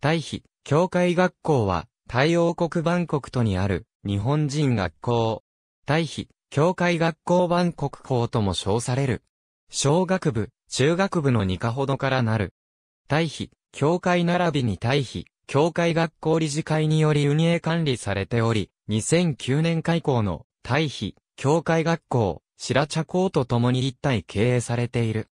大比教会学校は、太陽王国万国と都にある、日本人学校。大比教会学校万国校とも称される。小学部、中学部の2科ほどからなる。大比教会並びに大比教会学校理事会により運営管理されており、2009年開校の、大比教会学校、白茶校と共に一体経営されている。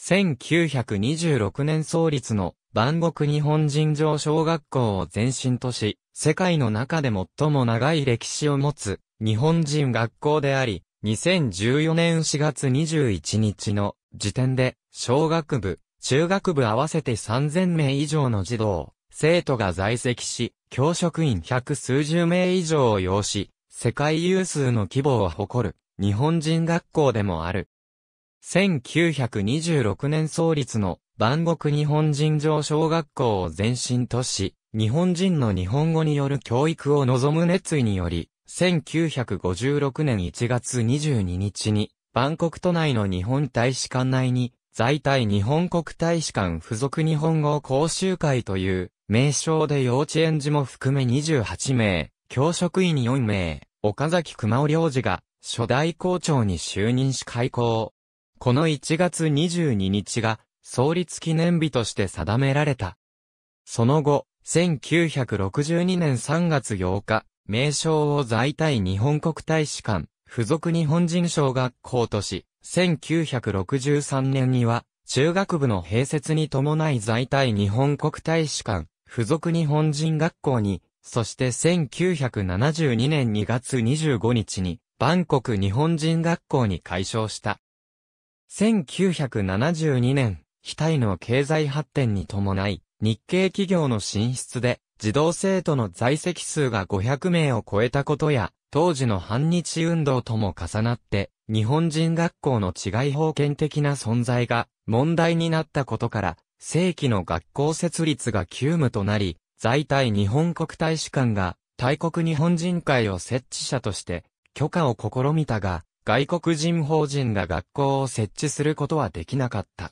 1926年創立の万国日本人上小学校を前身とし、世界の中で最も長い歴史を持つ日本人学校であり、2014年4月21日の時点で、小学部、中学部合わせて3000名以上の児童、生徒が在籍し、教職員百数十名以上を要し、世界有数の規模を誇る、日本人学校でもある。1926年創立の万国日本人上小学校を前身とし、日本人の日本語による教育を望む熱意により、1956年1月22日に、万国都内の日本大使館内に、在体日本国大使館付属日本語講習会という、名称で幼稚園児も含め28名、教職員4名、岡崎熊尾領事が、初代校長に就任し開校。この1月22日が、創立記念日として定められた。その後、1962年3月8日、名称を在泰日本国大使館、付属日本人小学校とし、1963年には、中学部の併設に伴い在泰日本国大使館、付属日本人学校に、そして1972年2月25日に、バンコク日本人学校に改称した。1972年、非対の経済発展に伴い、日系企業の進出で、児童生徒の在籍数が500名を超えたことや、当時の反日運動とも重なって、日本人学校の治外法権的な存在が問題になったことから、正規の学校設立が急務となり、在対日本国大使館が大国日本人会を設置者として許可を試みたが、外国人法人が学校を設置することはできなかった。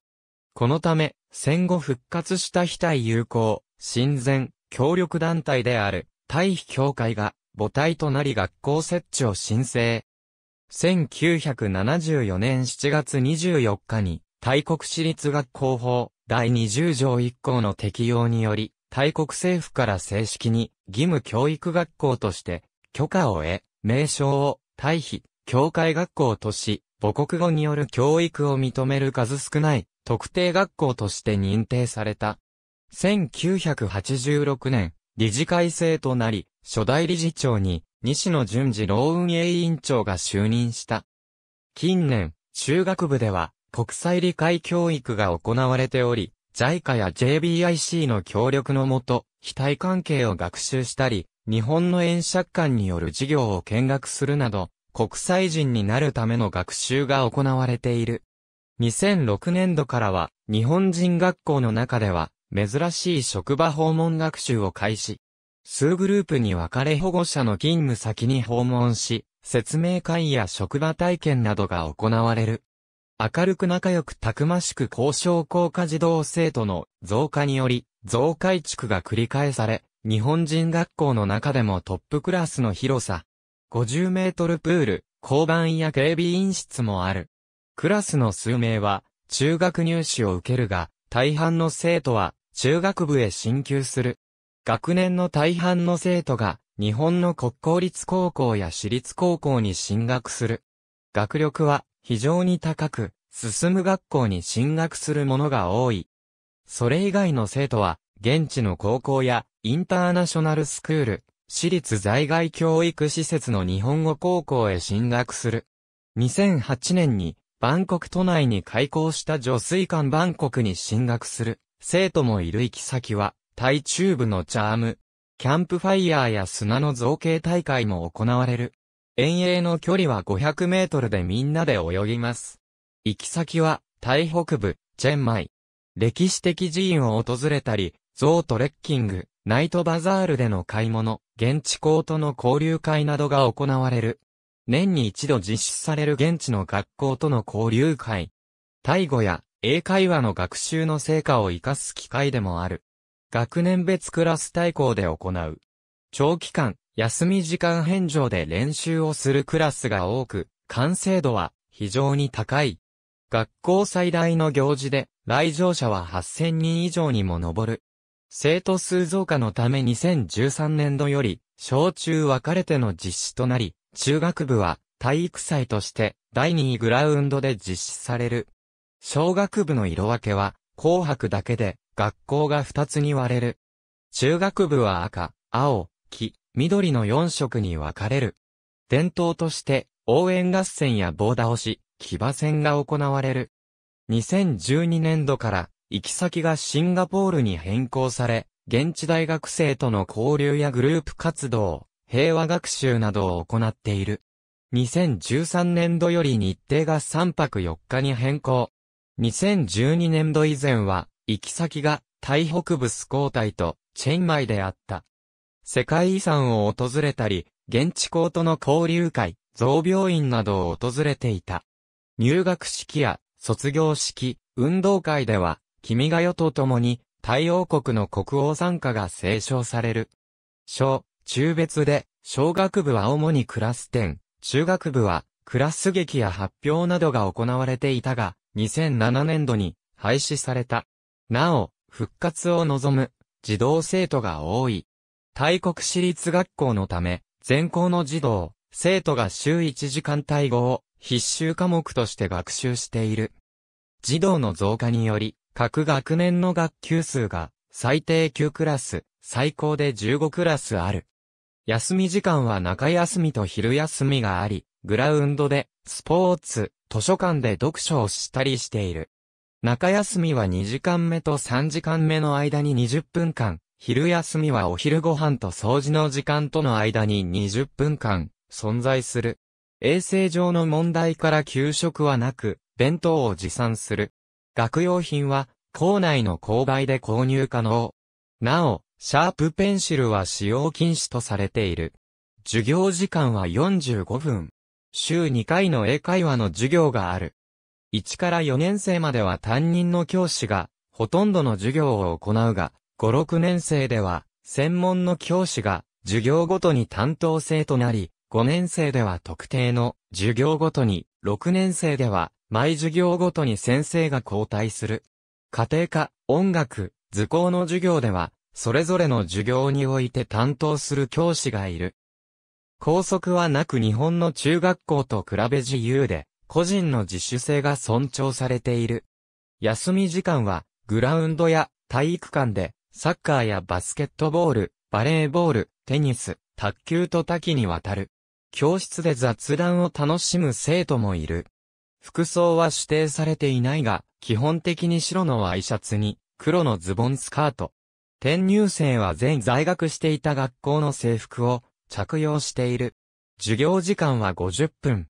このため、戦後復活した非対友好、親善、協力団体である、対比協会が、母体となり学校設置を申請。1974年7月24日に、大国私立学校法第20条1項の適用により、大国政府から正式に義務教育学校として許可を得、名称を対比、教会学校とし、母国語による教育を認める数少ない特定学校として認定された。1986年、理事会制となり、初代理事長に、西野淳二老運営委員長が就任した。近年、中学部では、国際理解教育が行われており、JICA や JBIC の協力のもと、非対関係を学習したり、日本の演釈官による授業を見学するなど、国際人になるための学習が行われている。2006年度からは、日本人学校の中では、珍しい職場訪問学習を開始。数グループに分かれ保護者の勤務先に訪問し、説明会や職場体験などが行われる。明るく仲良くたくましく高渉効果児童生徒の増加により、増改築が繰り返され、日本人学校の中でもトップクラスの広さ。50メートルプール、交番や警備員室もある。クラスの数名は中学入試を受けるが、大半の生徒は中学部へ進級する。学年の大半の生徒が日本の国公立高校や私立高校に進学する。学力は非常に高く、進む学校に進学する者が多い。それ以外の生徒は、現地の高校やインターナショナルスクール、私立在外教育施設の日本語高校へ進学する。2008年にバンコク都内に開校した女水館バンコクに進学する生徒もいる行き先は、タイ中部のチャーム、キャンプファイヤーや砂の造形大会も行われる。遠泳の距離は500メートルでみんなで泳ぎます。行き先は、タイ北部、チェンマイ。歴史的寺院を訪れたり、ゾウトレッキング、ナイトバザールでの買い物、現地校との交流会などが行われる。年に一度実施される現地の学校との交流会。タイ語や英会話の学習の成果を活かす機会でもある。学年別クラス対抗で行う。長期間、休み時間返上で練習をするクラスが多く、完成度は非常に高い。学校最大の行事で、来場者は8000人以上にも上る。生徒数増加のため2013年度より、小中分かれての実施となり、中学部は体育祭として第2位グラウンドで実施される。小学部の色分けは紅白だけで学校が2つに割れる。中学部は赤、青、黄、緑の4色に分かれる。伝統として応援合戦や棒倒し、騎馬戦が行われる。2012年度から行き先がシンガポールに変更され、現地大学生との交流やグループ活動、平和学習などを行っている。2013年度より日程が3泊4日に変更。2012年度以前は、行き先が、台北部スコータイと、チェンマイであった。世界遺産を訪れたり、現地校との交流会、増病院などを訪れていた。入学式や、卒業式、運動会では、君が代と共に、太陽国の国王参加が斉唱される。小、中別で、小学部は主にクラス展、中学部はクラス劇や発表などが行われていたが、2007年度に廃止された。なお、復活を望む児童生徒が多い。大国私立学校のため、全校の児童、生徒が週1時間対合、を必修科目として学習している。児童の増加により、各学年の学級数が最低9クラス、最高で15クラスある。休み時間は中休みと昼休みがあり、グラウンドで、スポーツ、図書館で読書をしたりしている。中休みは2時間目と3時間目の間に20分間、昼休みはお昼ご飯と掃除の時間との間に20分間、存在する。衛生上の問題から給食はなく、弁当を持参する。学用品は、校内の購買で購入可能。なお、シャープペンシルは使用禁止とされている。授業時間は45分。週2回の英会話の授業がある。1から4年生までは担任の教師が、ほとんどの授業を行うが、5、6年生では、専門の教師が、授業ごとに担当生となり、5年生では特定の授業ごとに、6年生では、毎授業ごとに先生が交代する。家庭科、音楽、図工の授業では、それぞれの授業において担当する教師がいる。校則はなく日本の中学校と比べ自由で、個人の自主性が尊重されている。休み時間は、グラウンドや体育館で、サッカーやバスケットボール、バレーボール、テニス、卓球と多岐にわたる。教室で雑談を楽しむ生徒もいる。服装は指定されていないが、基本的に白のワイシャツに、黒のズボンスカート、転入生は全在学していた学校の制服を着用している。授業時間は50分。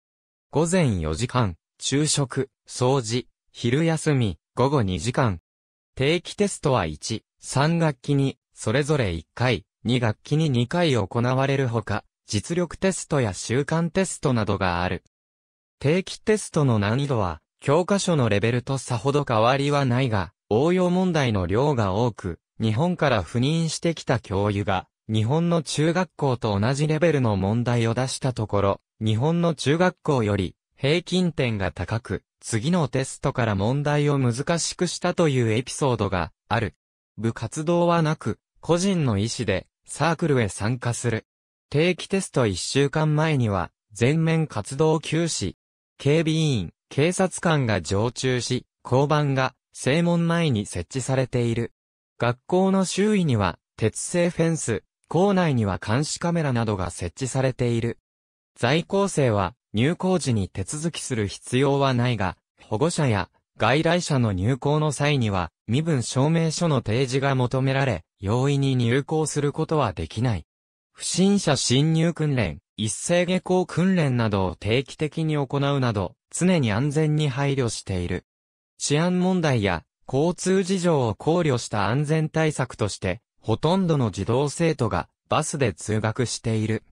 午前4時間、昼食、掃除、昼休み、午後2時間。定期テストは1、3学期に、それぞれ1回、2学期に2回行われるほか、実力テストや習慣テストなどがある。定期テストの難易度は、教科書のレベルとさほど変わりはないが、応用問題の量が多く、日本から赴任してきた教諭が、日本の中学校と同じレベルの問題を出したところ、日本の中学校より平均点が高く、次のテストから問題を難しくしたというエピソードがある。部活動はなく、個人の意思でサークルへ参加する。定期テスト1週間前には、全面活動休止。警備員、警察官が常駐し、交番が正門前に設置されている。学校の周囲には、鉄製フェンス、校内には監視カメラなどが設置されている。在校生は、入校時に手続きする必要はないが、保護者や外来者の入校の際には、身分証明書の提示が求められ、容易に入校することはできない。不審者侵入訓練、一斉下校訓練などを定期的に行うなど、常に安全に配慮している。治安問題や交通事情を考慮した安全対策として、ほとんどの児童生徒がバスで通学している。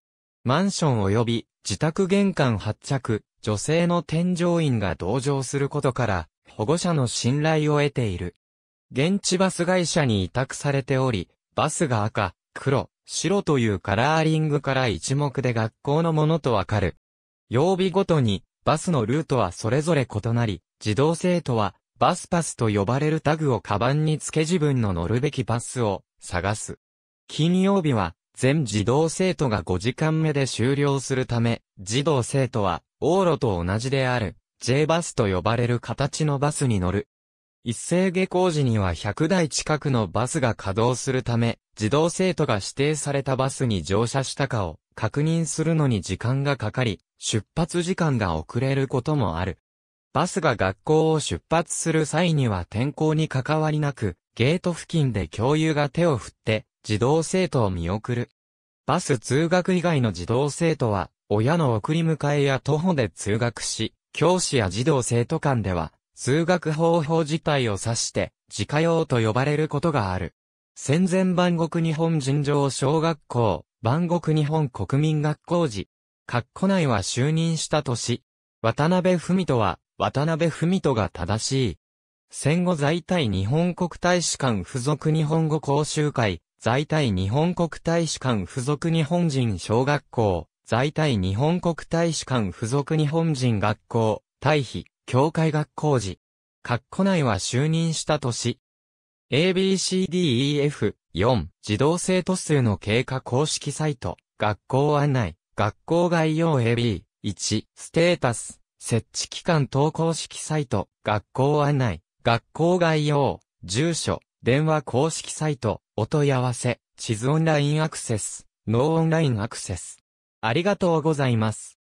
マンション及び自宅玄関発着、女性の添乗員が同乗することから、保護者の信頼を得ている。現地バス会社に委託されており、バスが赤、黒、白というカラーリングから一目で学校のものとわかる。曜日ごとに、バスのルートはそれぞれ異なり、児童生徒はバスパスと呼ばれるタグをカバンにつけ自分の乗るべきバスを探す。金曜日は全児童生徒が5時間目で終了するため、児童生徒は往路と同じである J バスと呼ばれる形のバスに乗る。一斉下校時には100台近くのバスが稼働するため、児童生徒が指定されたバスに乗車したかを確認するのに時間がかかり、出発時間が遅れることもある。バスが学校を出発する際には天候に関わりなく、ゲート付近で教諭が手を振って、児童生徒を見送る。バス通学以外の児童生徒は、親の送り迎えや徒歩で通学し、教師や児童生徒間では、通学方法自体を指して、自家用と呼ばれることがある。戦前万国日本尋常小学校、万国日本国民学校時、括弧内は就任した年、渡辺文人は、渡辺文人が正しい。戦後在対日本国大使館付属日本語講習会、在対日本国大使館付属日本人小学校、在対日本国大使館付属日本人学校、対比、教会学校時。括弧内は就任した年。ABCDEF4 児童生徒数の経過公式サイト、学校案内、学校概要 AB1 ステータス設置期間等公式サイト、学校案内、学校概要、住所、電話公式サイト、お問い合わせ、地図オンラインアクセス、ノーオンラインアクセス。ありがとうございます。